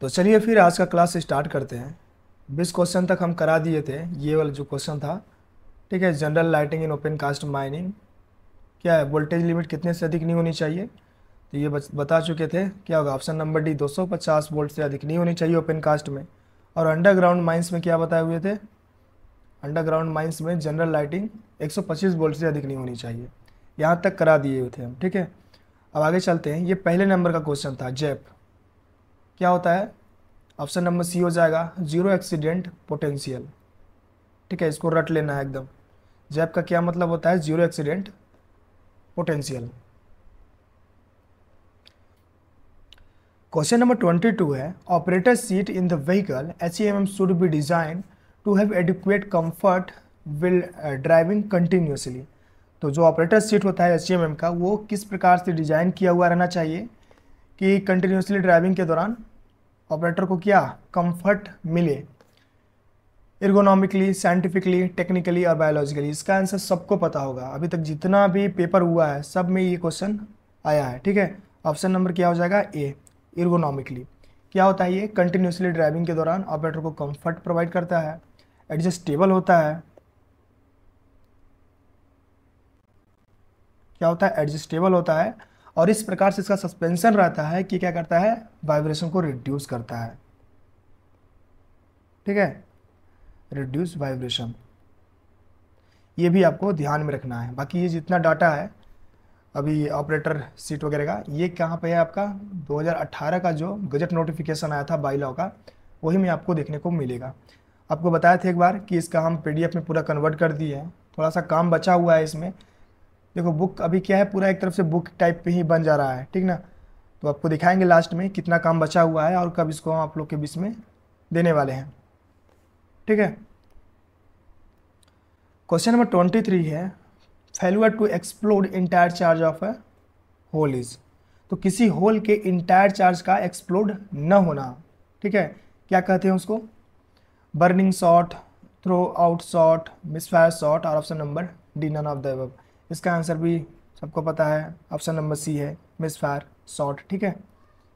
तो चलिए फिर आज का क्लास स्टार्ट करते हैं बीस क्वेश्चन तक हम करा दिए थे ये वाला जो क्वेश्चन था ठीक है general lighting in open cast mining क्या है वोल्टेज लिमिट कितने से अधिक नहीं होनी चाहिए तो ये बता चुके थे क्या होगा ऑप्शन नंबर डी 250 वोल्ट से अधिक नहीं होनी चाहिए ओपन कास्ट में और अंडरग्राउंड माइंस में क्या बताए हुए थे अंडरग्राउंड माइंस में जनरल लाइटिंग 125 वोल्ट से अधिक नहीं होनी चाहिए यहाँ तक करा दिए हुए थे हम ठीक है अब आगे चलते हैं ये पहले नंबर का क्वेश्चन था जैप क्या होता है ऑप्शन नंबर सी हो जाएगा जीरो एक्सीडेंट पोटेंशियल ठीक है इसको रट लेना है एकदम जैप का क्या मतलब होता है zero accident potential question number twenty two है operator seat in the vehicle H E M M should be design to have adequate comfort will driving continuously तो जो ऑपरेटर सीट होता है एच ई एम एम का वो किस प्रकार से डिजाइन किया हुआ रहना चाहिए कि कंटिन्यूसली ड्राइविंग के दौरान ऑपरेटर को क्या कंफर्ट मिले इर्गोनॉमिकली साइंटिफिकली टेक्निकली और बायोलॉजिकली इसका आंसर सबको पता होगा अभी तक जितना भी पेपर हुआ है सब में ये क्वेश्चन आया है ठीक है ऑप्शन नंबर क्या हो जाएगा ए इर्गोनॉमिकली क्या होता है ये कंटिन्यूसली ड्राइविंग के दौरान ऑपरेटर को कंफर्ट प्रोवाइड करता है एडजस्टेबल होता है क्या होता है एडजस्टेबल होता है और इस प्रकार से इसका सस्पेंशन रहता है कि क्या करता है वाइब्रेशन को रिड्यूस करता है ठीक है रिड्यूस वाइब्रेशन ये भी आपको ध्यान में रखना है बाकी ये जितना डाटा है अभी ऑपरेटर सीट वगैरह का ये कहाँ पे है आपका 2018 का जो गजट नोटिफिकेशन आया था बाईलॉ का वही में आपको देखने को मिलेगा आपको बताया था एक बार कि इसका हम पीडीएफ में पूरा कन्वर्ट कर दिए हैं थोड़ा सा काम बचा हुआ है इसमें देखो बुक अभी क्या है पूरा एक तरफ से बुक टाइप पे ही बन जा रहा है ठीक ना तो आपको दिखाएंगे लास्ट में कितना काम बचा हुआ है और कब इसको हम आप लोग के बीच में देने वाले हैं ठीक है क्वेश्चन नंबर ट्वेंटी थ्री है failure to explore entire charge of a hole is तो किसी होल के इंटायर चार्ज का एक्सप्लोर न होना ठीक है क्या कहते हैं उसको burning shot throw out shot misfire shot और option number D none of the इसका आंसर भी सबको पता है ऑप्शन नंबर सी है मिस फायर शॉर्ट ठीक है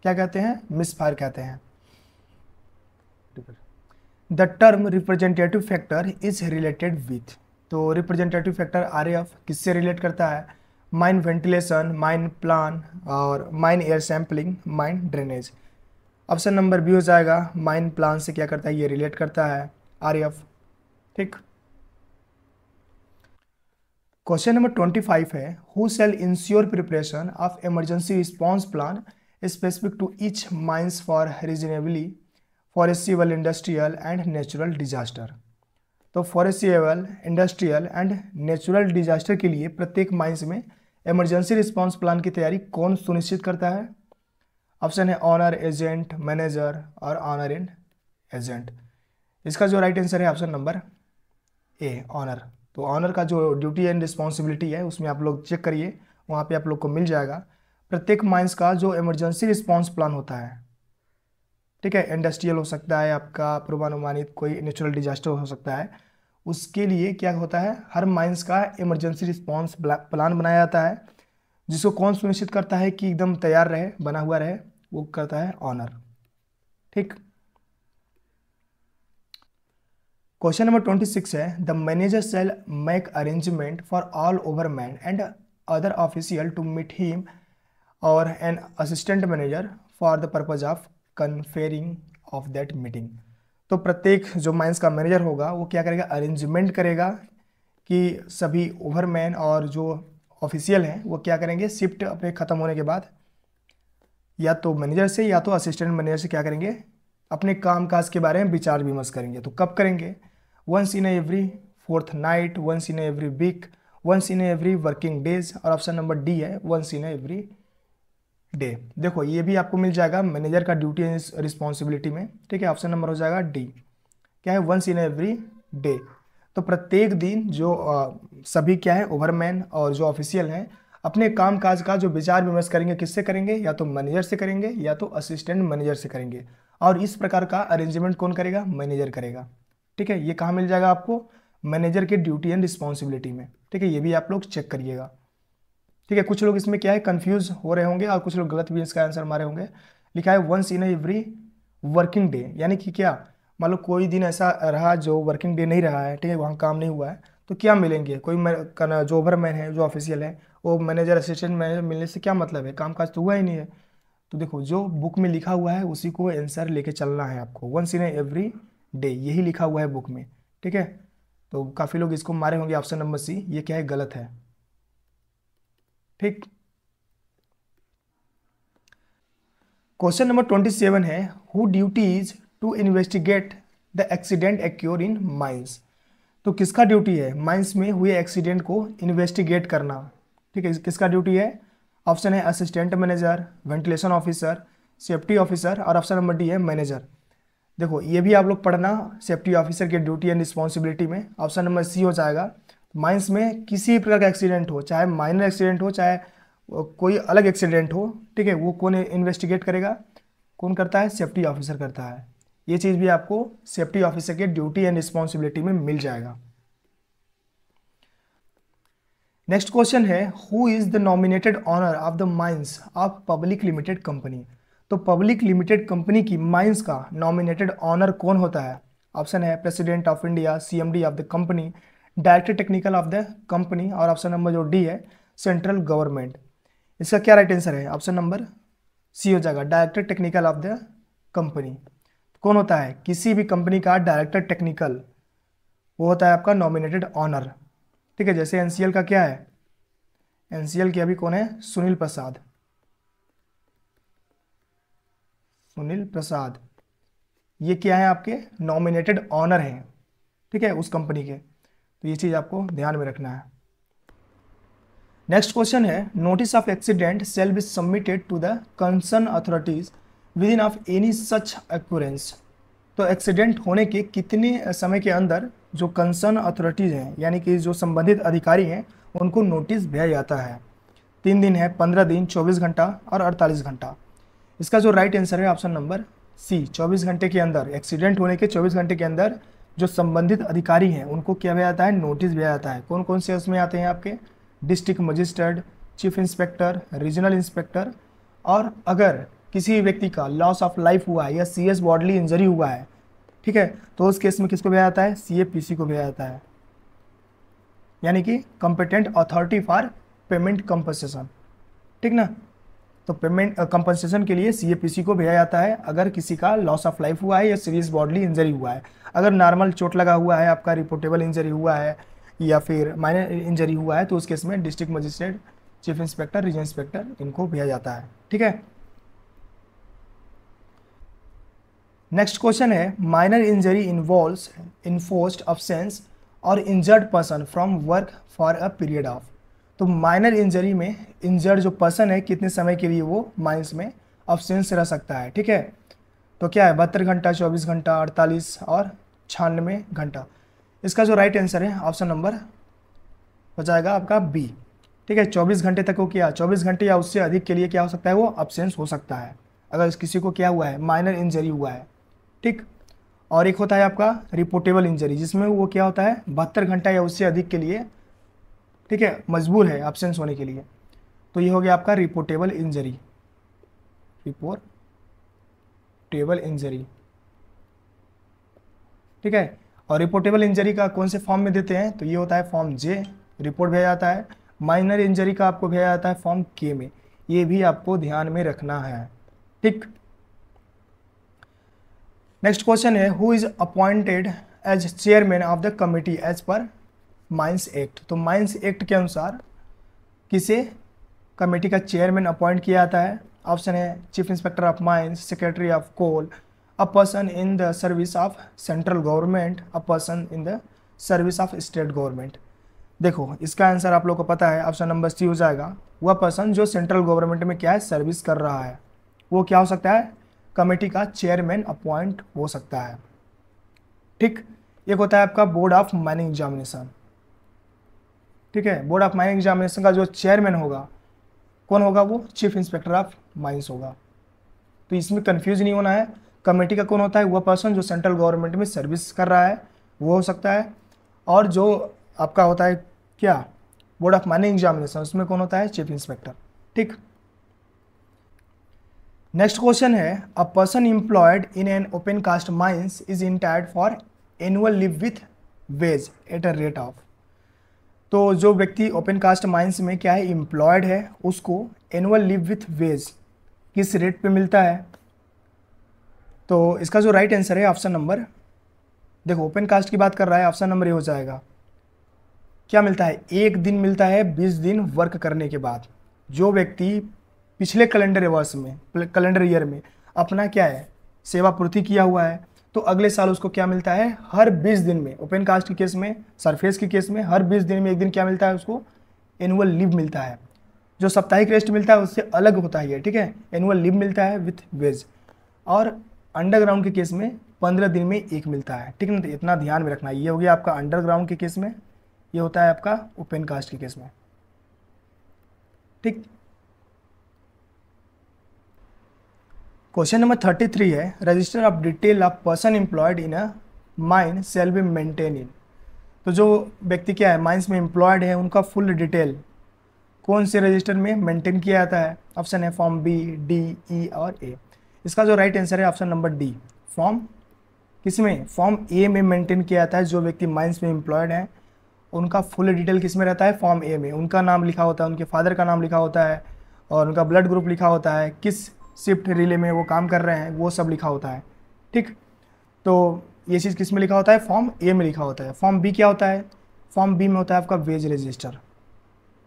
क्या कहते हैं मिस फायर कहते हैं the term representative factor is related with तो रिप्रेजेंटेटिव फैक्टर आर एफ किससे रिलेट करता है माइन वेंटिलेशन माइन प्लान और mine air sampling mine drainage option number B हो जाएगा माइन प्लान से क्या करता है ये रिलेट करता है आर एफ ठीक क्वेश्चन नंबर ट्वेंटी फाइव है who shall ensure preparation of emergency response plan specific to each mines for reasonably foreseeable industrial and natural disaster तो foreseeable industrial and natural disaster के लिए प्रत्येक mines में emergency response plan की तैयारी कौन सुनिश्चित करता है ऑप्शन है ऑनर एजेंट मैनेजर और ऑनर एंड एजेंट इसका जो राइट आंसर है ऑप्शन नंबर ए ऑनर तो ऑनर का जो ड्यूटी एंड रिस्पॉन्सिबिलिटी है उसमें आप लोग चेक करिए वहाँ पे आप लोग को मिल जाएगा प्रत्येक माइंस का जो इमरजेंसी रिस्पॉन्स प्लान होता है ठीक है इंडस्ट्रियल हो सकता है आपका पूर्वानुमानित कोई नेचुरल डिजास्टर हो सकता है उसके लिए क्या होता है हर माइंस का इमरजेंसी रिस्पॉन्स प्लान बनाया जाता है जिसको कौन सुनिश्चित करता है कि एकदम तैयार रहे बना हुआ रहे वो करता है ऑनर ठीक क्वेश्चन नंबर ट्वेंटी सिक्स है the manager shall make arrangement for all overman and other official to meet him और an assistant manager for the purpose of conferring of that meeting तो प्रत्येक जो mines का manager होगा वो क्या करेगा अरेंजमेंट करेगा कि सभी ओवर मैन और जो ऑफिशियल हैं वो क्या करेंगे शिफ्ट अपने ख़त्म होने के बाद या तो मैनेजर से या तो असिस्टेंट मैनेजर से क्या करेंगे अपने काम काज के बारे में विचार विमर्श करेंगे तो कब करेंगे once in every fortnight once in every week once in every working days और ऑप्शन नंबर डी है वंस इन एवरी डे देखो ये भी आपको मिल जाएगा मैनेजर का ड्यूटी रिस्पॉन्सिबिलिटी में ठीक है ऑप्शन नंबर हो जाएगा डी क्या है वंस इन एवरी डे तो प्रत्येक दिन जो आ, सभी क्या है ओवरमैन और जो ऑफिशियल हैं अपने काम काज का जो विचार विमर्श करेंगे किससे करेंगे या तो मैनेजर से करेंगे या तो असिस्टेंट मैनेजर से करेंगे और इस प्रकार का अरेंजमेंट कौन करेगा मैनेजर करेगा ठीक है ये कहाँ मिल जाएगा आपको मैनेजर के ड्यूटी एंड रिस्पॉन्सिबिलिटी में ठीक है ये भी आप लोग चेक करिएगा ठीक है कुछ लोग इसमें क्या है कन्फ्यूज हो रहे होंगे और कुछ लोग गलत भी इसका आंसर मारे होंगे लिखा है once in every working day यानी कि क्या मान लो कोई दिन ऐसा रहा जो वर्किंग डे नहीं रहा है ठीक है वहाँ काम नहीं हुआ है तो क्या मिलेंगे कोई जो ओवरमैन है जो ऑफिशियल है वो मैनेजर असिस्टेंट मैनेजर मिलने से क्या मतलब है कामकाज तो हुआ ही नहीं है तो देखो जो बुक में लिखा हुआ है उसी को आंसर लेके चलना है आपको वंस इन एवरी डे यही लिखा हुआ है बुक में ठीक है तो काफ़ी लोग इसको मारे होंगे ऑप्शन नंबर सी ये क्या है गलत है ठीक क्वेश्चन नंबर ट्वेंटी सेवन है who duties to investigate the accident occur in mines तो किसका ड्यूटी है माइंस में हुए एक्सीडेंट को इन्वेस्टिगेट करना ठीक है किसका ड्यूटी है ऑप्शन है assistant manager ventilation officer safety officer और ऑप्शन नंबर डी है मैनेजर देखो ये भी आप लोग पढ़ना सेफ्टी ऑफिसर के ड्यूटी एंड रिस्पॉन्सिबिलिटी में ऑप्शन नंबर सी हो जाएगा माइंस में किसी प्रकार का एक्सीडेंट हो चाहे माइनर एक्सीडेंट हो चाहे कोई अलग एक्सीडेंट हो ठीक है वो कौन इन्वेस्टिगेट करेगा कौन करता है सेफ्टी ऑफिसर करता है ये चीज़ भी आपको सेफ्टी ऑफिसर के ड्यूटी एंड रिस्पॉन्सिबिलिटी में मिल जाएगा नेक्स्ट क्वेश्चन है who is the nominated owner of the mines of public limited company तो पब्लिक लिमिटेड कंपनी की माइंस का नॉमिनेटेड ऑनर कौन होता है ऑप्शन है president of India CMD of the company director technical of the company और option number जो D है सेंट्रल गवर्नमेंट इसका क्या राइट आंसर है ऑप्शन नंबर सी हो जाएगा director technical of the company कौन होता है किसी भी कंपनी का डायरेक्टर टेक्निकल वो होता है आपका नॉमिनेटेड ऑनर ठीक है जैसे एनसीएल का क्या है एनसीएल के अभी कौन है सुनील प्रसाद सुनील प्रसाद ये क्या है आपके नॉमिनेटेड ऑनर हैं ठीक है उस कंपनी के तो ये चीज़ आपको ध्यान में रखना है नेक्स्ट क्वेश्चन है notice of accident shall be submitted to the concern authorities within of any such x तो एक्सीडेंट होने के कितने समय के अंदर जो कंसर्न अथॉरिटीज़ हैं यानी कि जो संबंधित अधिकारी हैं उनको नोटिस भेजा जाता है तीन दिन है पंद्रह दिन चौबीस घंटा और अड़तालीस घंटा इसका जो राइट आंसर है ऑप्शन नंबर सी 24 घंटे के अंदर एक्सीडेंट होने के 24 घंटे के अंदर जो संबंधित अधिकारी हैं उनको क्या भेजा जाता है नोटिस भेजा जाता है कौन कौन से उसमें आते हैं आपके district magistrate chief inspector regional inspector और अगर किसी व्यक्ति का लॉस ऑफ लाइफ हुआ है या एस बॉडली इंजरी हुआ है ठीक है तो उस केस में किसको भेजा जाता है सी को भेजा जाता है यानी कि competent authority for payment compensation ठीक ना तो पेमेंट कंपनसेशन uh, के लिए सीएपीसी को भेजा जाता है अगर किसी का लॉस ऑफ लाइफ हुआ है या सीरियस बॉडली इंजरी हुआ है अगर नॉर्मल चोट लगा हुआ है आपका रिपोर्टेबल इंजरी हुआ है या फिर माइनर इंजरी हुआ है तो उस केस में district magistrate chief inspector region inspector इनको भेजा जाता है ठीक है नेक्स्ट क्वेश्चन है minor injury involve enforced absence और injured person from work for a period of तो माइनर इंजरी में इंजर्ड जो पर्सन है कितने समय के लिए वो माइंस में ऑफसेंस रह सकता है ठीक है तो क्या है बहत्तर घंटा चौबीस घंटा अड़तालीस और छियानवे घंटा इसका जो राइट आंसर है ऑप्शन नंबर हो जाएगा आपका बी ठीक है चौबीस घंटे तक वो किया चौबीस घंटे या उससे अधिक के लिए क्या हो सकता है वो ऑप्शेंस हो सकता है अगर किसी को क्या हुआ है माइनर इंजरी हुआ है ठीक और एक होता है आपका रिपोर्टेबल इंजरी जिसमें वो क्या होता है बहत्तर घंटा या उससे अधिक के लिए ठीक है मजबूर है एबसेंस होने के लिए तो ये हो गया आपका रिपोर्टेबल इंजरी रिपोर्टेबल इंजरी ठीक है और रिपोर्टेबल इंजरी का कौन से फॉर्म में देते हैं तो ये होता है फॉर्म जे रिपोर्ट भेजा जाता है माइनर इंजरी का आपको भेजा जाता है फॉर्म के में ये भी आपको ध्यान में रखना है ठीक नेक्स्ट क्वेश्चन है who is appointed as chairman of the committee as per mines act तो माइंस एक्ट के अनुसार किसे कमेटी का चेयरमैन अपॉइंट किया जाता है ऑप्शन है chief inspector of mines secretary of coal a person in the service of central government a person in the service of state government देखो इसका आंसर आप लोग को पता है ऑप्शन नंबर सी हो जाएगा वह पर्सन जो सेंट्रल गवर्नमेंट में क्या है सर्विस कर रहा है वो क्या हो सकता है कमेटी का चेयरमैन अपॉइंट हो सकता है ठीक एक होता है आपका बोर्ड ऑफ माइनिंग एग्जामिनेशन ठीक है बोर्ड ऑफ माइनिंग एग्जामिनेशन का जो चेयरमैन होगा कौन होगा वो चीफ इंस्पेक्टर ऑफ माइंस होगा तो इसमें कन्फ्यूज नहीं होना है कमेटी का कौन होता है वह पर्सन जो सेंट्रल गवर्नमेंट में सर्विस कर रहा है वो हो सकता है और जो आपका होता है क्या बोर्ड ऑफ माइनिंग एग्जामिनेशन उसमें कौन होता है चीफ इंस्पेक्टर ठीक नेक्स्ट क्वेश्चन है a person employed in an open cast mines is entitled for annual leave with wage at a rate of तो जो व्यक्ति ओपन कास्ट माइंस में क्या है एम्प्लॉयड है उसको एनुअल लीव विथ वेज किस रेट पे मिलता है तो इसका जो राइट आंसर है ऑप्शन नंबर देखो ओपन कास्ट की बात कर रहा है ऑप्शन नंबर ये हो जाएगा क्या मिलता है एक दिन मिलता है बीस दिन वर्क करने के बाद जो व्यक्ति पिछले कैलेंडर वर्ष में कैलेंडर ईयर में अपना क्या है सेवा पूर्ति किया हुआ है तो अगले साल उसको क्या मिलता है हर 20 दिन में ओपन कास्ट के केस में सरफेस के केस में हर 20 दिन में एक दिन क्या मिलता है उसको एनुअल लीव मिलता है जो साप्ताहिक रेस्ट मिलता है उससे अलग होता है ठीक है एनुअल लीव मिलता है विथ वेज और अंडरग्राउंड के केस में पंद्रह दिन में एक मिलता है ठीक है तो इतना ध्यान में रखना ये हो गया आपका अंडरग्राउंड के केस में ये होता है आपका ओपन कास्ट के केस में ठीक क्वेश्चन नंबर थर्टी थ्री है register of detail of person employed in a mine shall be maintain in तो जो व्यक्ति क्या है माइंस में इम्प्लॉयड है उनका फुल डिटेल कौन से रजिस्टर में मेंटेन किया जाता है ऑप्शन है फॉर्म बी डी ई और ए इसका जो राइट आंसर है ऑप्शन नंबर डी फॉर्म किस में फॉर्म ए में मेंटेन किया जाता है जो व्यक्ति माइंस में इम्प्लॉयड है उनका फुल डिटेल किस में रहता है फॉर्म ए में उनका नाम लिखा होता है उनके फादर का नाम लिखा होता है और उनका ब्लड ग्रुप लिखा होता है किस शिफ्ट रिले में वो काम कर रहे हैं वो सब लिखा होता है ठीक तो ये चीज़ किस में लिखा होता है फॉर्म ए में लिखा होता है फॉर्म बी क्या होता है फॉर्म बी में होता है आपका वेज रजिस्टर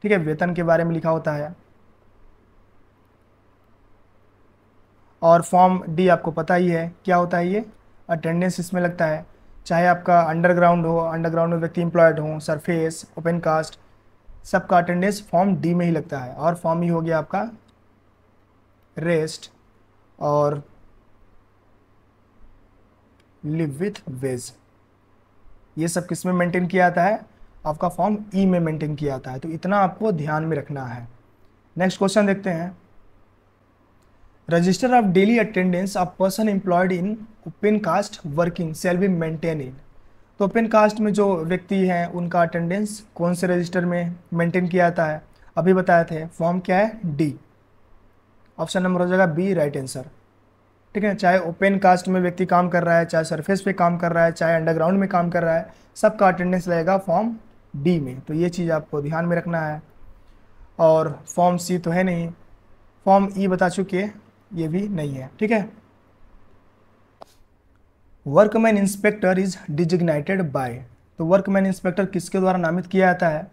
ठीक है वेतन के बारे में लिखा होता है और फॉर्म डी आपको पता ही है क्या होता है ये अटेंडेंस इसमें लगता है चाहे आपका अंडरग्राउंड हो अंडरग्राउंड में व्यक्ति एम्प्लॉयड हो सरफेस ओपन कास्ट सबका अटेंडेंस फॉर्म डी में ही लगता है और फॉर्म ही हो गया आपका रेस्ट और लिव विथ वेज ये सब किस में मेंटेन किया जाता है आपका फॉर्म ई e में मेंटेन किया जाता है तो इतना आपको ध्यान में रखना है नेक्स्ट क्वेश्चन देखते हैं register of daily attendance of person employed in open cast working shall be maintain in तो ओपन कास्ट में जो व्यक्ति हैं उनका अटेंडेंस कौन से रजिस्टर में मेंटेन किया जाता है अभी बताए थे फॉर्म क्या है डी ऑप्शन नंबर हो जाएगा बी राइट आंसर ठीक है चाहे ओपन कास्ट में व्यक्ति काम कर रहा है चाहे सरफेस पे काम कर रहा है चाहे अंडरग्राउंड में काम कर रहा है सबका अटेंडेंस रहेगा फॉर्म डी में तो ये चीज़ आपको ध्यान में रखना है और फॉर्म सी तो है नहीं फॉर्म ई e बता चुके ये भी नहीं है ठीक है workman inspector is designated by तो वर्कमैन इंस्पेक्टर किसके द्वारा नामित किया जाता है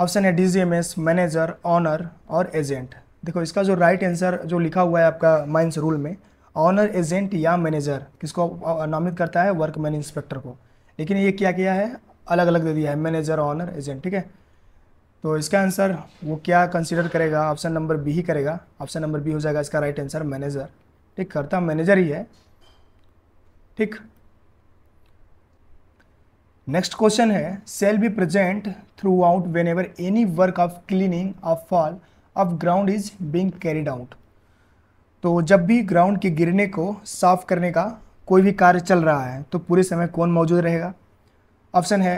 ऑप्शन है डीजीएमएस मैनेजर ऑनर और एजेंट देखो इसका जो राइट आंसर जो लिखा हुआ है आपका माइंस रूल में ऑनर एजेंट या मैनेजर किसको नामित करता है वर्कमैन इंस्पेक्टर को लेकिन ये क्या किया है अलग अलग दे दिया है मैनेजर ऑनर एजेंट ठीक है तो इसका आंसर वो क्या कंसिडर करेगा ऑप्शन नंबर बी ही करेगा ऑप्शन नंबर बी हो जाएगा इसका राइट आंसर मैनेजर ठीक करता मैनेजर ही है ठीक नेक्स्ट क्वेश्चन है shall be present throughout whenever any work of cleaning of fall of ground is being carried out तो जब भी ग्राउंड के गिरने को साफ करने का कोई भी कार्य चल रहा है तो पूरे समय कौन मौजूद रहेगा ऑप्शन है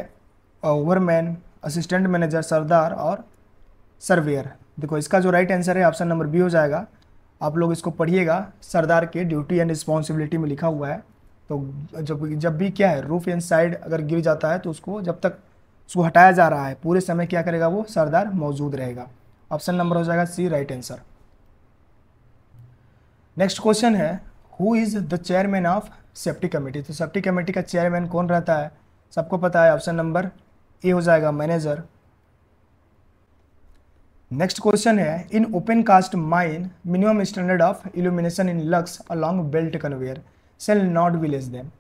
ओवरमैन असिस्टेंट मैनेजर सरदार और सर्वेयर देखो इसका जो राइट आंसर है ऑप्शन नंबर बी हो जाएगा आप लोग इसको पढ़िएगा सरदार के ड्यूटी एंड रिस्पॉन्सिबिलिटी में लिखा हुआ है तो जब जब भी क्या है रूफ एंड साइड अगर गिर जाता है तो उसको जब तक उसको हटाया जा रहा है पूरे समय क्या करेगा वो सरदार मौजूद रहेगा ऑप्शन नंबर हो जाएगा C right answer next question है who is the chairman of safety committee तो सेफ्टी कमेटी का चेयरमैन कौन रहता है सबको पता है ऑप्शन नंबर ए हो जाएगा मैनेजर नेक्स्ट क्वेश्चन है in open cast mine minimum standard of illumination in lux along belt conveyor shall not विलेज लेस देन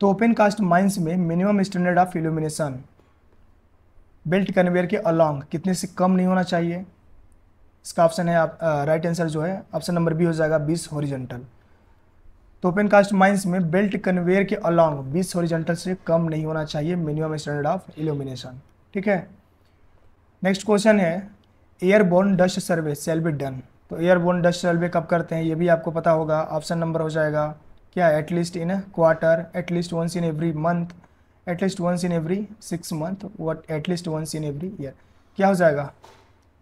तो ओपन कास्ट माइंस में minimum standard of illumination belt conveyor के along कितने से कम नहीं होना चाहिए इसका ऑप्शन है आप राइट आंसर जो है ऑप्शन नंबर बी हो जाएगा बीस हॉरिजेंटल तो ओपन कास्ट माइंस में बेल्ट कन्वेयर के अलॉन्ग बीस हॉरिजेंटल से कम नहीं होना चाहिए मिनिमम स्टैंडर्ड ऑफ इल्यूमिनेशन ठीक है नेक्स्ट क्वेश्चन है airborne dust survey shall be done तो एयरबोर्न डस्ट सर्वे कब करते हैं ये भी आपको पता होगा ऑप्शन नंबर हो जाएगा क्या at least in quarter at least once in every month at least once in every six month what at least once in every year क्या हो जाएगा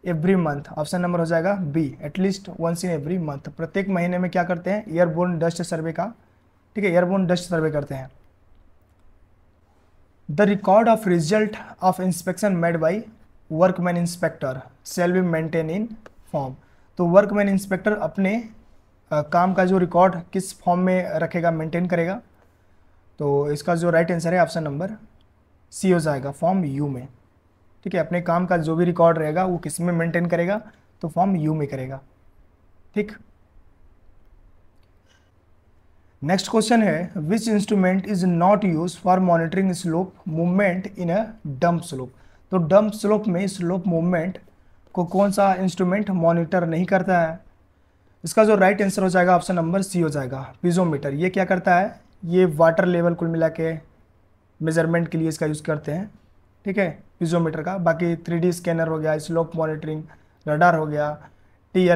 एवरी मंथ ऑप्शन नंबर हो जाएगा B at least once in every month प्रत्येक महीने में क्या करते हैं एयरबोर्न डस्ट सर्वे का ठीक है एयरबोर्न डस्ट सर्वे करते हैं the record of result of inspection made by workman inspector shall be maintain in form तो वर्कमैन इंस्पेक्टर अपने आ, काम का जो रिकॉर्ड किस फॉर्म में रखेगा मेंटेन करेगा तो इसका जो राइट right आंसर है ऑप्शन नंबर सी हो जाएगा फॉर्म यू में ठीक है अपने काम का जो भी रिकॉर्ड रहेगा वो किस में मेंटेन करेगा तो फॉर्म यू में करेगा ठीक नेक्स्ट क्वेश्चन है which instrument is not use for monitoring slope movement in a dump slope तो डंप स्लोप में स्लोप मूवमेंट को कौन सा इंस्ट्रूमेंट मॉनिटर नहीं करता है इसका जो राइट आंसर हो जाएगा ऑप्शन नंबर सी हो जाएगा पिजोमीटर ये क्या करता है ये वाटर लेवल कुल मिला के मेजरमेंट के लिए इसका यूज़ करते हैं ठीक है पीजोमीटर का बाकी थ्री स्कैनर हो गया स्लोप मॉनिटरिंग रडार हो गया टी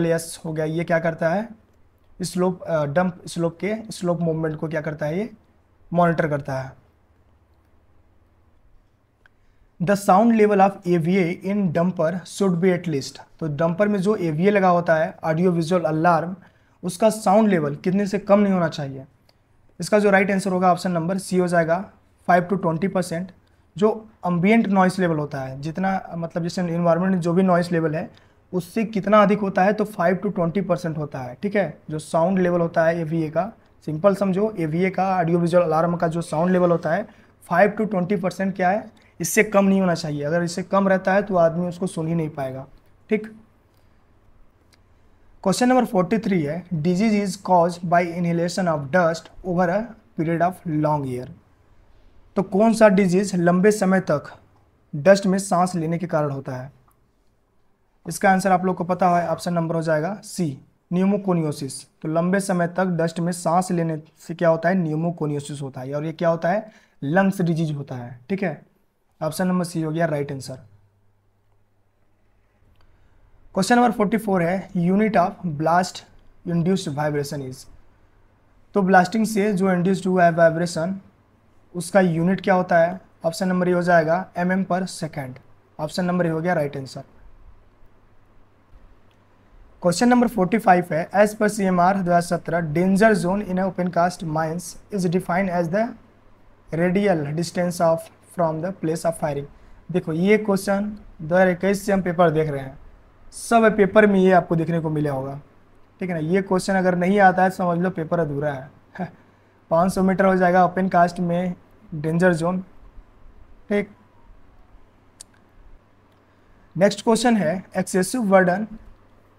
हो गया ये क्या करता है स्लोप डंप स्लोप के स्लोप मूवमेंट को क्या करता है ये मॉनिटर करता है the sound level of AVA in dumper should be at least तो डंपर में जो एवीए लगा होता है ऑडियो विजुअल अलार्म उसका साउंड लेवल कितने से कम नहीं होना चाहिए इसका जो राइट right आंसर होगा ऑप्शन नंबर सी हो जाएगा फाइव टू ट्वेंटी परसेंट जो अम्बियंट नॉइस लेवल होता है जितना मतलब जैसे इन्वायरमेंट जो भी नॉइस लेवल है उससे कितना अधिक होता है तो फाइव टू ट्वेंटी परसेंट होता है ठीक है जो साउंड लेवल होता है ए का सिंपल समझो ए का ऑडियो विजुअल अलार्म का जो साउंड लेवल होता है फाइव टू ट्वेंटी परसेंट क्या है इससे कम नहीं होना चाहिए अगर इससे कम रहता है तो आदमी उसको सुन ही नहीं पाएगा ठीक क्वेश्चन नंबर फोर्टी थ्री है disease is cause by inhalation of dust over a period of long year तो कौन सा डिजीज़ लंबे समय तक डस्ट में सांस लेने के कारण होता है इसका आंसर आप लोग को पता है ऑप्शन नंबर हो जाएगा सी न्यूमोकोनियोसिस तो लंबे समय तक डस्ट में सांस लेने से क्या होता है न्यूमोकोनियोसिस होता है और ये क्या होता है लंग्स डिजीज होता है ठीक है ऑप्शन नंबर सी हो गया right answer question number forty four है unit of blast induced vibration is तो ब्लास्टिंग से जो इंड्यूस्ड हुआ है वाइब्रेशन उसका यूनिट क्या होता है ऑप्शन नंबर ये हो जाएगा M M per second option number ये हो गया राइट आंसर क्वेश्चन नंबर 45 है as per C M R दो हज़ार सत्रह danger zone in open cast mines is defined as the radial distance of from the place of firing देखो ये question दो हज़ार इक्कीस से हम पेपर देख रहे हैं सब पेपर में ये आपको देखने को मिला होगा ठीक है ना ये क्वेश्चन अगर नहीं आता है समझ लो पेपर अधूरा है पाँच सौ मीटर हो जाएगा ओपन कास्ट में डेंजर जोन ठीक नेक्स्ट क्वेश्चन है एक्सेसिव बर्डन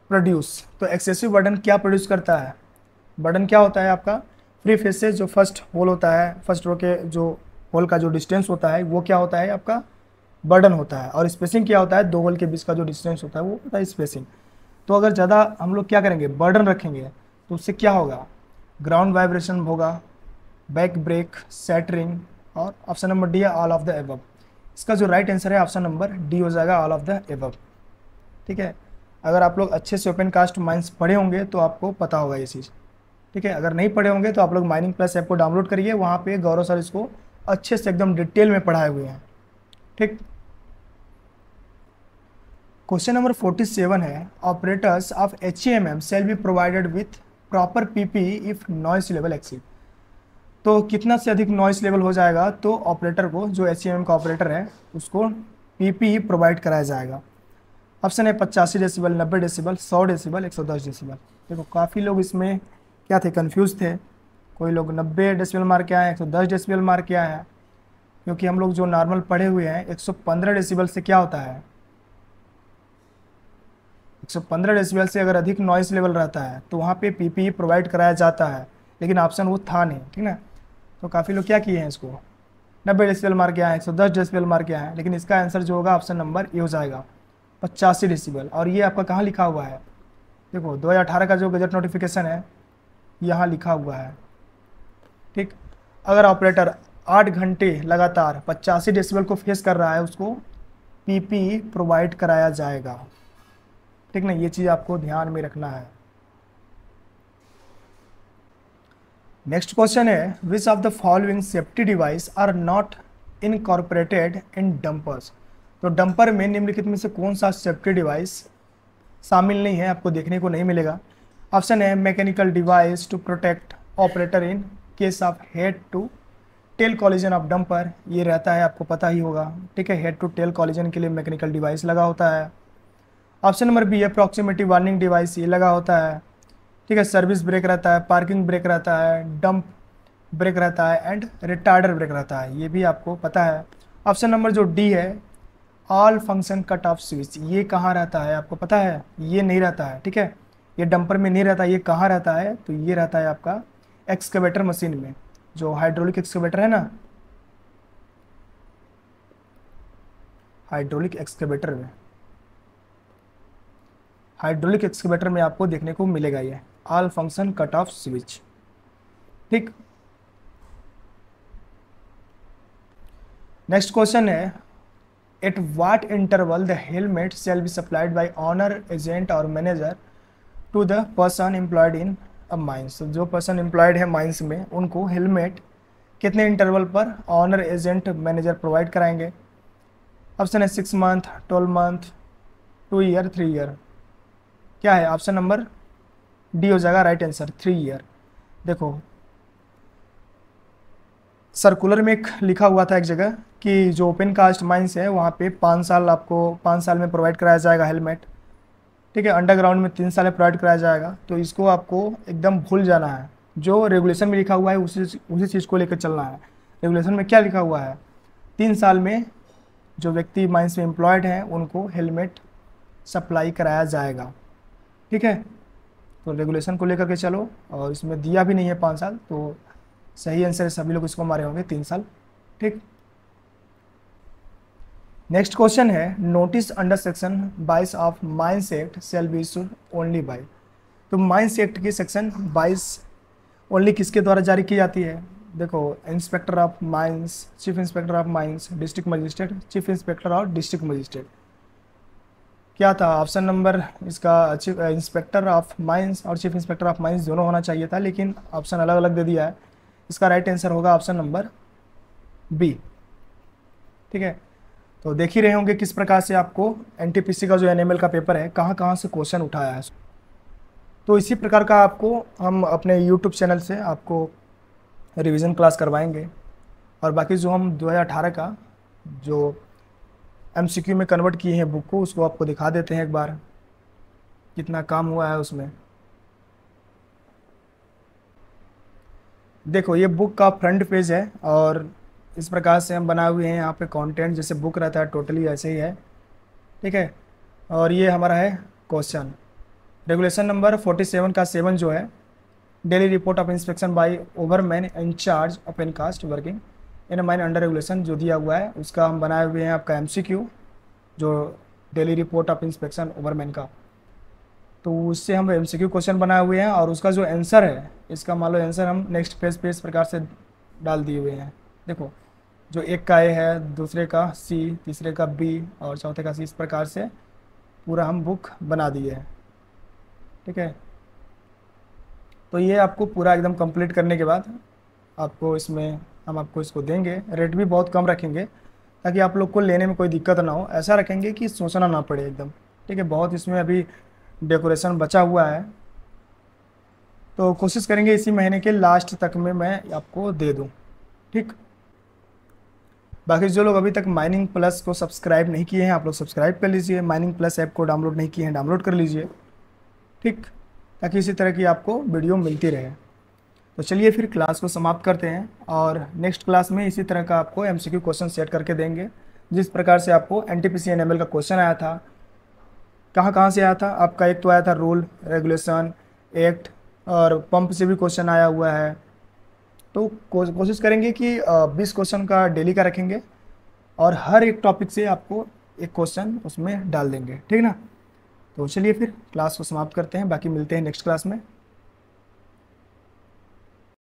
प्रोड्यूस तो एक्सेसिव बर्डन क्या प्रोड्यूस करता है बर्डन क्या होता है आपका फ्री फेस से जो फर्स्ट होल होता है फर्स्ट रो के जो होल का जो डिस्टेंस होता है वो क्या होता है आपका बर्डन होता है और स्पेसिंग क्या होता है दो होल के बीच का जो डिस्टेंस होता है वो होता है स्पेसिंग तो अगर ज़्यादा हम लोग क्या करेंगे बर्डन रखेंगे तो उससे क्या होगा ग्राउंड वाइब्रेशन होगा बैक ब्रेक सेट रिंग और ऑप्शन नंबर डी है ऑल ऑफ द एबव इसका जो राइट आंसर है ऑप्शन नंबर डी हो जाएगा ऑल ऑफ द एबव ठीक है अगर आप लोग अच्छे से ओपन कास्ट माइंस पढ़े होंगे तो आपको पता होगा ये चीज़ ठीक है अगर नहीं पढ़े होंगे तो आप लोग माइनिंग प्लस ऐप को डाउनलोड करिए वहाँ पे गौरव सर इसको अच्छे से एकदम डिटेल में पढ़ाए हुए हैं ठीक क्वेश्चन नंबर 47 है operators of H E M M shall be provided with proper P P if noise level exceed तो कितना से अधिक नॉइस लेवल हो जाएगा तो ऑपरेटर को जो एच e का ऑपरेटर है उसको पी प्रोवाइड कराया जाएगा ऑप्शन है पचासी डेसीबल नब्बे डेसीबल सौ डेसीबल एक सौ दस डेसीबल देखो काफ़ी लोग इसमें क्या थे कंफ्यूज थे कोई लोग नब्बे डेसीबल मार के आए हैं एक सौ दस डेसीबल मार के आए हैं क्योंकि हम लोग जो नॉर्मल पढ़े हुए हैं एक सौ पंद्रह डेसीबल से क्या होता है एक सौ पंद्रह डेसीबल से अगर अधिक नॉइस लेवल रहता है तो वहाँ पे पीपीई प्रोवाइड कराया जाता है लेकिन ऑप्शन वो था नहीं ठीक ना तो काफ़ी लोग क्या किए हैं इसको नब्बे डेसीबल मार के आए हैं एक सौ दस डेसीबल मार के आए हैं लेकिन इसका आंसर जो होगा ऑप्शन नंबर ये हो जाएगा पचासी डेसीबल और ये आपका कहाँ लिखा हुआ है देखो 2018 का जो गजट नोटिफिकेशन है यहाँ लिखा हुआ है ठीक अगर ऑपरेटर आठ घंटे लगातार पचासी डेसीबल को फेस कर रहा है उसको पी प्रोवाइड कराया जाएगा ठीक ना ये चीज़ आपको ध्यान में रखना है नेक्स्ट क्वेश्चन है which of the following safety device are not incorporated in dumpers तो डंपर में निम्नलिखित में से कौन सा सेफ्टी डिवाइस शामिल नहीं है आपको देखने को नहीं मिलेगा ऑप्शन है mechanical device to protect operator in case of head to tail collision of dumper ये रहता है आपको पता ही होगा ठीक है हेड टू टेल कॉलिजन के लिए मैकेनिकल डिवाइस लगा होता है ऑप्शन नंबर बी है प्रॉक्सिमिटी वार्निंग डिवाइस ये लगा होता है ठीक है सर्विस ब्रेक रहता है पार्किंग ब्रेक रहता है डंप ब्रेक रहता है एंड रिटार्डर ब्रेक रहता है ये भी आपको पता है ऑप्शन नंबर जो डी है all function cut off switch ये कहाँ रहता है आपको पता है ये नहीं रहता है ठीक है ये डंपर में नहीं रहता ये कहाँ रहता है तो ये रहता है आपका एक्सकेवेटर मशीन में जो हाइड्रोलिक एक्सकेवेटर है ना हाइड्रोलिक एक्सकेवेटर में हाइड्रोलिक एक्सकेवेटर में आपको देखने को मिलेगा ये फंक्शन कट ऑफ स्विच ठीक नेक्स्ट क्वेश्चन है at what interval the helmet shall be supplied by owner agent और manager to the person employed in a mines जो पर्सन एम्प्लॉयड है माइंस में उनको हेलमेट कितने इंटरवल पर ऑनर एजेंट मैनेजर प्रोवाइड कराएंगे ऑप्शन है six month twelve month two year three year क्या है ऑप्शन नंबर डी हो जाएगा राइट आंसर थ्री ईयर देखो सर्कुलर में एक लिखा हुआ था एक जगह कि जो ओपन कास्ट माइंस है वहाँ पे पाँच साल आपको पाँच साल में प्रोवाइड कराया जाएगा हेलमेट ठीक है अंडरग्राउंड में तीन साल में प्रोवाइड कराया जाएगा तो इसको आपको एकदम भूल जाना है जो रेगुलेशन में लिखा हुआ है उसी उसी चीज़ को लेकर चलना है रेगुलेशन में क्या लिखा हुआ है तीन साल में जो व्यक्ति माइंस में एम्प्लॉयड हैं उनको हेलमेट सप्लाई कराया जाएगा ठीक है तो रेगुलेशन को लेकर के चलो और इसमें दिया भी नहीं है पाँच साल तो सही आंसर है सभी लोग इसको मारे होंगे तीन साल ठीक नेक्स्ट क्वेश्चन है नोटिस अंडर सेक्शन बाईस of mines act shall be issued only by तो माइंस एक्ट की सेक्शन बाईस ओनली किसके द्वारा जारी की जाती है देखो inspector of mines chief inspector of mines district magistrate chief inspector of district magistrate क्या था ऑप्शन नंबर इसका चीफ इंस्पेक्टर ऑफ माइंस और चीफ इंस्पेक्टर ऑफ माइंस दोनों होना चाहिए था लेकिन ऑप्शन अलग अलग दे दिया है इसका राइट आंसर होगा ऑप्शन नंबर बी ठीक है तो देख ही रहे होंगे किस प्रकार से आपको एनटीपीसी का जो एनएमएल का पेपर है कहाँ कहाँ से क्वेश्चन उठाया है तो इसी प्रकार का आपको हम अपने यूट्यूब चैनल से आपको रिविज़न क्लास करवाएंगे और बाकी जो हम दो का जो एम में कन्वर्ट किए हैं बुक को उसको आपको दिखा देते हैं एक बार कितना काम हुआ है उसमें देखो ये बुक का फ्रंट पेज है और इस प्रकार से हम बनाए हुए हैं यहाँ पे कंटेंट जैसे बुक रहता है टोटली ऐसे ही है ठीक है और ये हमारा है क्वेश्चन रेगुलेशन नंबर 47 का सेवन जो है daily report of inspection by overman in charge of opencast working an mine under regulation जो दिया हुआ है उसका हम बनाए हुए हैं आपका एम जो daily report of inspection overman का तो उससे हम एम क्वेश्चन बनाए हुए हैं और उसका जो आंसर है इसका मान लो आंसर हम नेक्स्ट पेज पे इस प्रकार से डाल दिए हुए हैं देखो जो एक का ए है दूसरे का सी तीसरे का बी और चौथे का सी इस प्रकार से पूरा हम बुक बना दिए हैं ठीक है तो ये आपको पूरा एकदम कंप्लीट करने के बाद आपको इसमें हम आपको इसको देंगे रेट भी बहुत कम रखेंगे ताकि आप लोग को लेने में कोई दिक्कत ना हो ऐसा रखेंगे कि सोचना ना पड़े एकदम ठीक है बहुत इसमें अभी डेकोरेशन बचा हुआ है तो कोशिश करेंगे इसी महीने के लास्ट तक में मैं आपको दे दूँ ठीक बाकी जो लोग अभी तक माइनिंग प्लस को सब्सक्राइब नहीं किए हैं आप लोग सब्सक्राइब कर लीजिए माइनिंग प्लस ऐप को डाउनलोड नहीं किए हैं डाउनलोड कर लीजिए ठीक ताकि इसी तरह की आपको वीडियो मिलती रहे तो चलिए फिर क्लास को समाप्त करते हैं और नेक्स्ट क्लास में इसी तरह का आपको एम क्वेश्चन सेट करके देंगे जिस प्रकार से आपको एन टी का क्वेश्चन आया था कहाँ कहाँ से आया था आपका एक तो आया था रूल रेगुलेशन एक्ट और पंप से भी क्वेश्चन आया हुआ है तो कोशिश करेंगे कि बीस क्वेश्चन का डेली का रखेंगे और हर एक टॉपिक से आपको एक क्वेश्चन उसमें डाल देंगे ठीक ना तो चलिए फिर क्लास को समाप्त करते हैं बाकी मिलते हैं नेक्स्ट क्लास में